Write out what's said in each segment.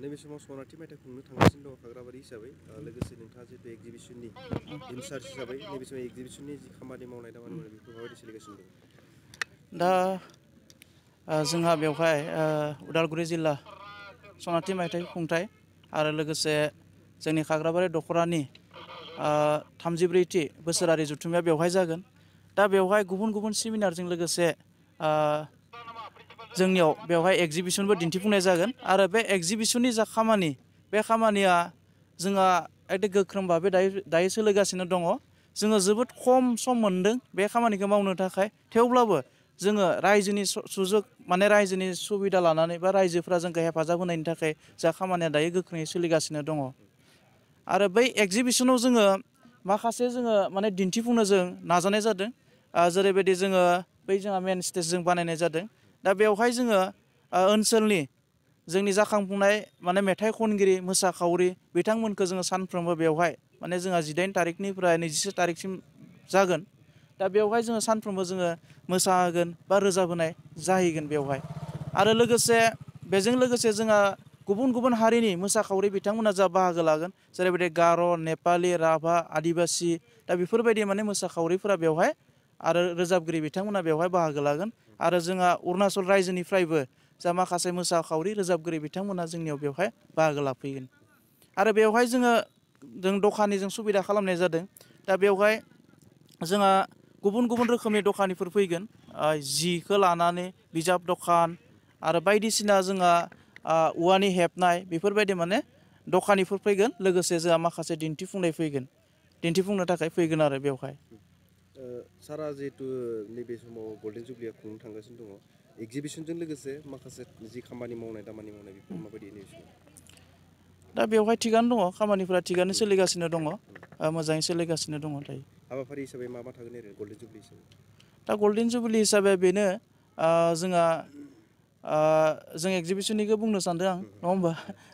नैबे समाव सनाथि मेथाइ खुंनो थांगासिनो दङ खाग्राबारि हिसाबै लोगोसे नोंथाङा जिहेतु एक्जिबिसननि इनसार्ज हिसाबै नैबे समाव एक्जिबिसननि जि खामानि मावनाय दामानि मावनाय बेखौ माबायदि सोलिगासिनो दं दा जोंहा बेवहाय उदालगुरि जिल्ला सनाथि मेथाइ खुंथाय आरो लोगोसे जोंनि खाग्राबारि दख'रानि थामजिब्रैथि बोसोरारि जथुमाया बेवहाय जागोन दा बेवहाय गुबुन गुबुन सेमिनारजों लोगोसे जोंनियाव बेवहाय एग्जिबिसनबो दिन्थिफुंनाय जागोन आरो बे एग्जिबिसननि जा खामानि बे खामानिया जोंहा एकदम गोख्रोंबाबो दायो दायो सोलिगासिनो दङ जोङो जोबोद खम सम मोन्दों बे खामानिखौ मावनो थाखाय थेवब्लाबो जोङो रायजोनि सुजुग माने रायजोनि सुबिदा लानानै बा रायजोफ्रा जोंखौ हेफाजाब होनायनि थाखाय जा खामानिया दायो गोख्रोङै सोलिगासिनो दङ आरो बै एग्जिबिसनाव जोङो माखासे जोङो माने दिन्थिफुंनो जों नाजानाय जादों जेरैबायदि जोङो बै जोंहा मेन स्टेज जों बानायनाय जादों दा बेवहाय जोङो ओनसोलनि जोंनि जाखांफुंनाय माने मेथाइ खनगिरि मोसाखावरि बिथांमोनखौ जोङो सानफ्रोमबो बेवहाय माने जोंहा जिदाइन तारिखनिफ्राय नैजिसे तारिखसिम जागोन दा बेवहाय जोङो सानफ्रोमबो जोङो मोसागोन बा रोजाबोनाय जाहैगोन बेवहाय आरो लोगोसे बेजों लोगोसे जोंहा गुबुन गुबुन हारिनि मोसाखावरि बिथांमोना जा बाहागो लागोन जेरैबायदि गार' नेपालि राभा आदिबासि दा बेफोरबायदि माने मोसाखावरिफोरा बेवहाय आरो रोजाबगिरि बिथांमोना बेवहाय बाहागो लागोन आरो जोंहा अरुणाचल रायजोनिफ्रायबो जा माखासे मोसाखावरि रोजाबगिरि बिथांमोना जोंनियाव बेवहाय बाहागो लाफैगोन आरो बेवहाय जोङो जों दखाननि जों सुबिदा खालामनाय जादों दा बेवहाय जोंहा गुबुन गुबुन रोखोमनि दखानिफोर फैगोन जिखौ लानानै बिजाब दखान आरो बायदिसिना जोंहा औवानि हेबनाय बेफोरबायदि माने दखानिफोर फैगोन लोगोसे जोंहा माखासे दिन्थिफुंनाय फैगोन दिन्थिफुंनो थाखाय फैगोन आरो बेवहाय सारा जिहेतु नैबे समाव गल्डेन जुबलिया खुंनो थांगासिनो दङ एक्जिबिसनजों लोगोसे माखासे जि खामानि मावनाय दामानि मावनाय बेफोर माबायदि दा बेवहाय थिगानो दङ खामानिफोरा थिगानो सोलिगासिनो दङ मोजाङै सोलिगासिनो दङ दायो हाबाफारि हिसाबै मा मा थागोन ओरैनो गल्डेन जुबलि हिसाबै दा गल्डेन जुबलि हिसाबै बेनो जोंहा जों एक्जिबिसननिखौ बुंनो सानदों आं नङा होमबा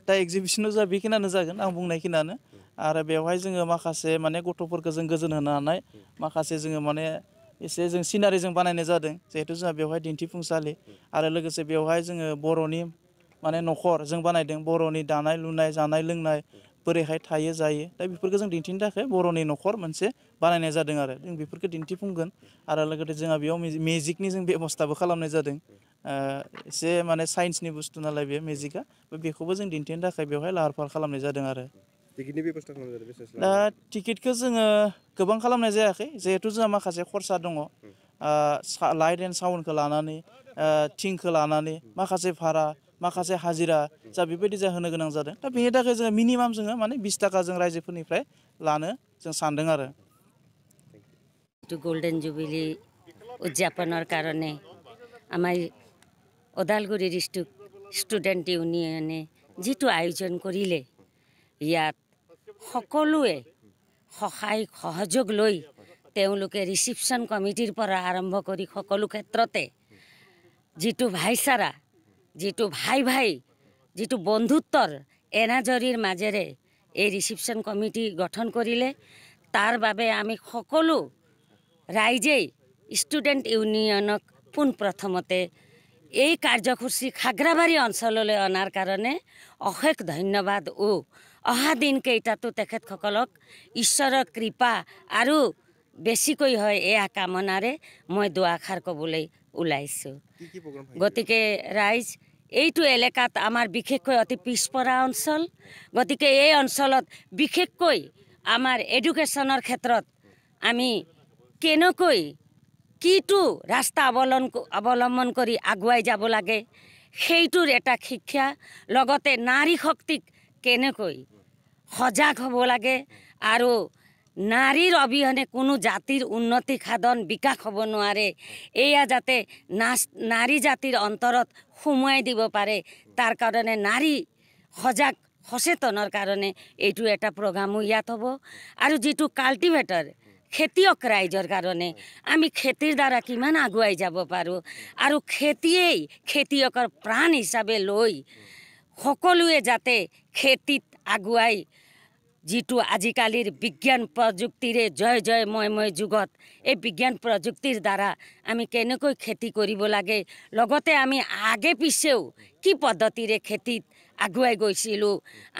दा एक्जिबिसनाव जा बेखिनियानो जागोन आं बुंनायखिनियानो आरो बेवहाय जोङो माखासे माने गथ'फोरखौ जों गोजोन होनो हानाय माखासे जोङो माने एसे जों सिनारिजों बानायनाय जादों जिहेथु जोंहा बेवहाय दिन्थिफुंसालि आरो लोगोसे बेवहाय जोङो बर'नि माने न'खर जों बानायदों बर'नि दानाय लुनाय जानाय लोंनाय बोरैहाय थायो जायो दा बेफोरखौ जों दिन्थिनो थाखाय बर'नि न'खर मोनसे बानायनाय जादों आरो जों बेफोरखौ दिन्थिफुंगोन आरो लोगोसे जोंहा बेयाव मेजिकनि जों बेब'स्थाबो खालामनाय जादों एसे माने साइन्सनि बुस्थु नालाय बे मेजिकआ बेखौबो जों दिन्थिनो थाखाय बेवहाय लाहार फाहार खालामनाय जादों आरो टिकेटनि बेबस्था खालामनाय जादों बेसेसो दा टिकेटखौ जोङो गोबां खालामनाय जायाखै जिहेतु जोंहा माखासे खरसा दङ लाइट एन्ड साउन्डखौ लानानै थिंखौ लानानै माखासे भारा माखासे हाजिरा जा बेबायदि जा होनो गोनां जादों दा बेनि थाखाय जोङो मिनिमाम जोङो माने बिस थाखा जों रायजोफोरनिफ्राय लानो जों सान्दों आरो যিটো গল্ডেন জুবিলি উদযাপনৰ কাৰণে আমাৰ ওদালগুৰি ডিষ্ট্ৰিক্ট ষ্টুডেণ্ট ইউনিয়নে যিটো আয়োজন কৰিলে ইয়াত সকলোৱে সহায় সহযোগ লৈ তেওঁলোকে ৰিচিপশ্যন কমিটিৰ পৰা আৰম্ভ কৰি সকলো ক্ষেত্ৰতে যিটো ভাইচাৰা যিটো ভাই ভাই যিটো বন্ধুত্বৰ এনাজৰীৰ মাজেৰে এই ৰিচিপশ্যন কমিটি গঠন কৰিলে তাৰ বাবে আমি সকলো ৰাইজেই ষ্টুডেণ্ট ইউনিয়নক পোনপ্ৰথমতে এই কাৰ্যসূচী খাগ্ৰাবাৰী অঞ্চললৈ অনাৰ কাৰণে অশেষ ধন্যবাদ ও অহা দিনকেইটাতো তেখেতসকলক ঈশ্বৰৰ কৃপা আৰু বেছিকৈ হয় এয়া কামনাৰে মই দুৱাষাৰ ক'বলৈ ওলাইছোঁ গতিকে ৰাইজ এইটো এলেকাত আমাৰ বিশেষকৈ অতি পিছপৰা অঞ্চল গতিকে এই অঞ্চলত বিশেষকৈ আমাৰ এডুকেশ্যনৰ ক্ষেত্ৰত আমি কেনেকৈ কিটো ৰাস্তা অৱলম্বন অৱলম্বন কৰি আগুৱাই যাব লাগে সেইটোৰ এটা শিক্ষা লগতে নাৰী শক্তিক কেনেকৈ সজাগ হ'ব লাগে আৰু নাৰীৰ অবিহনে কোনো জাতিৰ উন্নতি সাধন বিকাশ হ'ব নোৱাৰে এয়া যাতে নাচ নাৰী জাতিৰ অন্তৰত সোমোৱাই দিব পাৰে তাৰ কাৰণে নাৰী সজাগ সচেতনৰ কাৰণে এইটো এটা প্ৰগ্ৰামো ইয়াত হ'ব আৰু যিটো কাল্টিভেটৰ খেতিয়ক ৰাইজৰ কাৰণে আমি খেতিৰ দ্বাৰা কিমান আগুৱাই যাব পাৰোঁ আৰু খেতিয়েই খেতিয়কৰ প্ৰাণ হিচাপে লৈ সকলোৱে যাতে খেতিত আগুৱাই যুগ আজিকালির বিজ্ঞান প্রযুক্তির জয় জয় ময় ময় যুগত এই বিজ্ঞান প্রযুক্তির দ্বারা আমি কেনক খেতে করব লাগে লগতে আমি আগে পিছেও কি পদ্ধতির খেতে আগুয়াই গৈছিল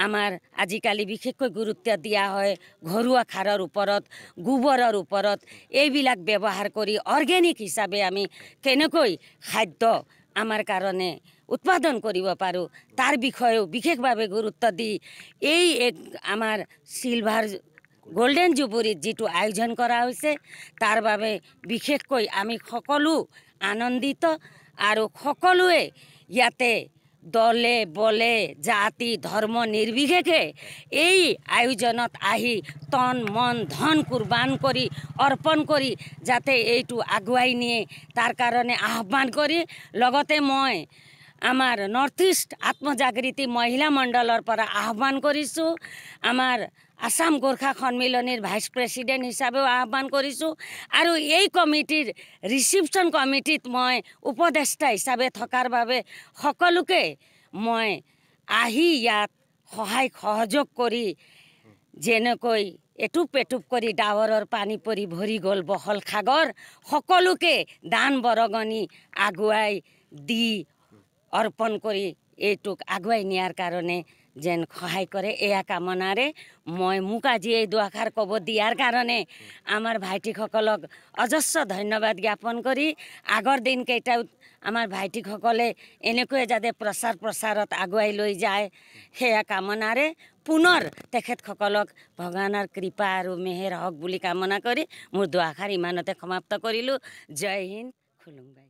আমার আজিকালি বিশেষ গুরুত্ব দিয়া হয় ঘর খারর উপর গোবরের উপর এইবিল ব্যবহার করে অর্গেনিক হিসাবে আমি কেনক খাদ্য আমাৰ কাৰণে উৎপাদন কৰিব পাৰোঁ তাৰ বিষয়েও বিশেষভাৱে গুৰুত্ব দি এই এক আমাৰ চিলভাৰ গল্ডেন জুবুৰীত যিটো আয়োজন কৰা হৈছে তাৰ বাবে বিশেষকৈ আমি সকলো আনন্দিত আৰু সকলোৱে ইয়াতে দলে বলে জাতি ধৰ্ম নিৰ্বিশেষে এই আয়োজনত আহি তন মন ধন কুৰবান কৰি অৰ্পণ কৰি যাতে এইটো আগুৱাই নিয়ে তাৰ কাৰণে আহ্বান কৰি লগতে মই আমাৰ নৰ্থ ইষ্ট আত্মজাগৃতি মহিলা মণ্ডলৰ পৰা আহ্বান কৰিছোঁ আমাৰ আসাম গোর্খা সন্মিলনের ভাইস প্রেসিডেন্ট হিসাবেও আহ্বান করেছো আর এই কমিটির রিসিপশন কমিটিত মই উপদেষ্টা হিসাবে থকার বাবে সকলকে মই আহি ইয়াত সহায় সহযোগ করি যেনেকৈ এটুপ পেটুপ করে ডাৱৰৰ পানী পৰি ভৰি গল বহল সাগৰ সকলোকে দান বৰগণি আগুৱাই দি অৰ্পণ কৰি এইটোক আগুৱাই নিয়াৰ কাৰণে যেন সহায় করে এয়া কামনারে মই মোক আজি এই দুয়াখার কব দিয়ার কারণে আমার ভাইটি সকলক অজস্র ধন্যবাদ জ্ঞাপন করি আগর দিন কেটাও আমার ভাইটি সকলে এনেকয়ে যাতে প্রসার প্রসারত আগুয়াই লৈ যায় সেয়া কামনারে পুনের তখেত সকলক ভগবানের কৃপা আর মেহের হক বলে কামনা করে মোট দুয়াখার ইমানতে সমাপ্ত করিল জয় হিন্দ খুলুমবাই